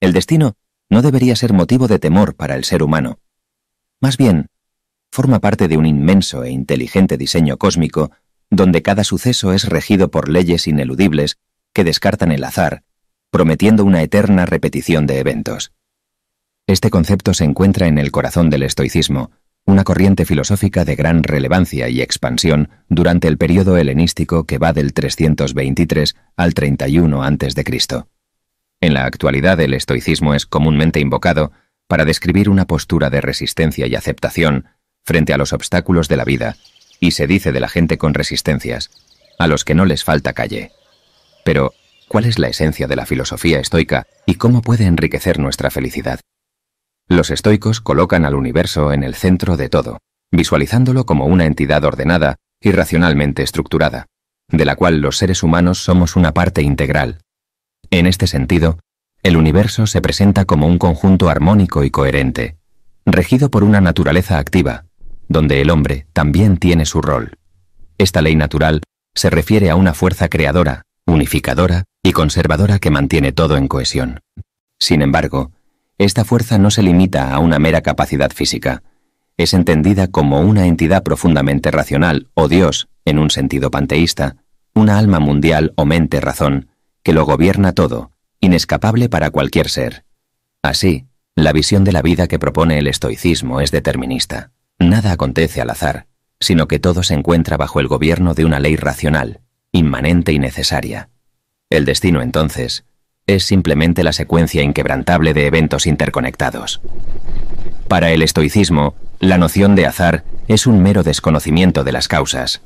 El destino no debería ser motivo de temor para el ser humano. Más bien, forma parte de un inmenso e inteligente diseño cósmico donde cada suceso es regido por leyes ineludibles que descartan el azar, prometiendo una eterna repetición de eventos. Este concepto se encuentra en el corazón del estoicismo, una corriente filosófica de gran relevancia y expansión durante el periodo helenístico que va del 323 al 31 a.C. En la actualidad el estoicismo es comúnmente invocado para describir una postura de resistencia y aceptación frente a los obstáculos de la vida, y se dice de la gente con resistencias, a los que no les falta calle. Pero, ¿cuál es la esencia de la filosofía estoica y cómo puede enriquecer nuestra felicidad? Los estoicos colocan al universo en el centro de todo, visualizándolo como una entidad ordenada y racionalmente estructurada, de la cual los seres humanos somos una parte integral, en este sentido, el universo se presenta como un conjunto armónico y coherente, regido por una naturaleza activa, donde el hombre también tiene su rol. Esta ley natural se refiere a una fuerza creadora, unificadora y conservadora que mantiene todo en cohesión. Sin embargo, esta fuerza no se limita a una mera capacidad física. Es entendida como una entidad profundamente racional o Dios, en un sentido panteísta, una alma mundial o mente-razón, lo gobierna todo, inescapable para cualquier ser. Así, la visión de la vida que propone el estoicismo es determinista. Nada acontece al azar, sino que todo se encuentra bajo el gobierno de una ley racional, inmanente y necesaria. El destino, entonces, es simplemente la secuencia inquebrantable de eventos interconectados. Para el estoicismo, la noción de azar es un mero desconocimiento de las causas,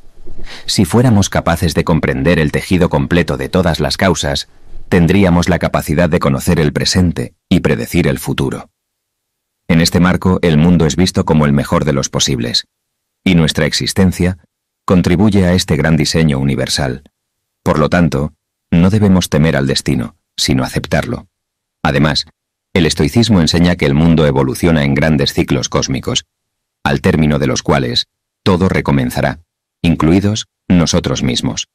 si fuéramos capaces de comprender el tejido completo de todas las causas, tendríamos la capacidad de conocer el presente y predecir el futuro. En este marco, el mundo es visto como el mejor de los posibles, y nuestra existencia contribuye a este gran diseño universal. Por lo tanto, no debemos temer al destino, sino aceptarlo. Además, el estoicismo enseña que el mundo evoluciona en grandes ciclos cósmicos, al término de los cuales todo recomenzará incluidos nosotros mismos.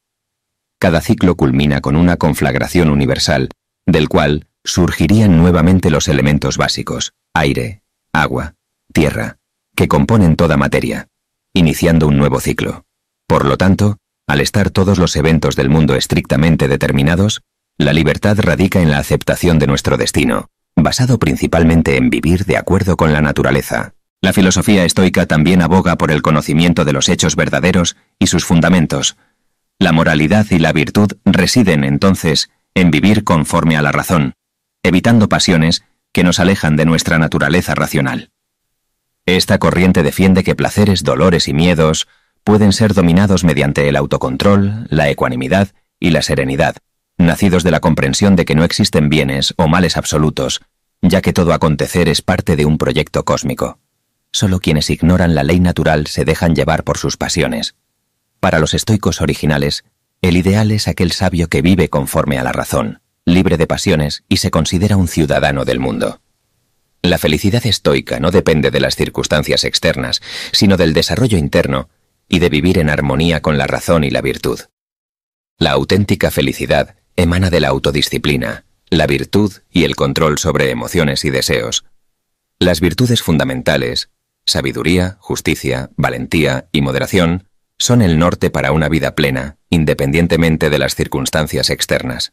Cada ciclo culmina con una conflagración universal, del cual surgirían nuevamente los elementos básicos, aire, agua, tierra, que componen toda materia, iniciando un nuevo ciclo. Por lo tanto, al estar todos los eventos del mundo estrictamente determinados, la libertad radica en la aceptación de nuestro destino, basado principalmente en vivir de acuerdo con la naturaleza. La filosofía estoica también aboga por el conocimiento de los hechos verdaderos y sus fundamentos. La moralidad y la virtud residen, entonces, en vivir conforme a la razón, evitando pasiones que nos alejan de nuestra naturaleza racional. Esta corriente defiende que placeres, dolores y miedos pueden ser dominados mediante el autocontrol, la ecuanimidad y la serenidad, nacidos de la comprensión de que no existen bienes o males absolutos, ya que todo acontecer es parte de un proyecto cósmico. Solo quienes ignoran la ley natural se dejan llevar por sus pasiones. Para los estoicos originales, el ideal es aquel sabio que vive conforme a la razón, libre de pasiones y se considera un ciudadano del mundo. La felicidad estoica no depende de las circunstancias externas, sino del desarrollo interno y de vivir en armonía con la razón y la virtud. La auténtica felicidad emana de la autodisciplina, la virtud y el control sobre emociones y deseos. Las virtudes fundamentales Sabiduría, justicia, valentía y moderación son el norte para una vida plena, independientemente de las circunstancias externas.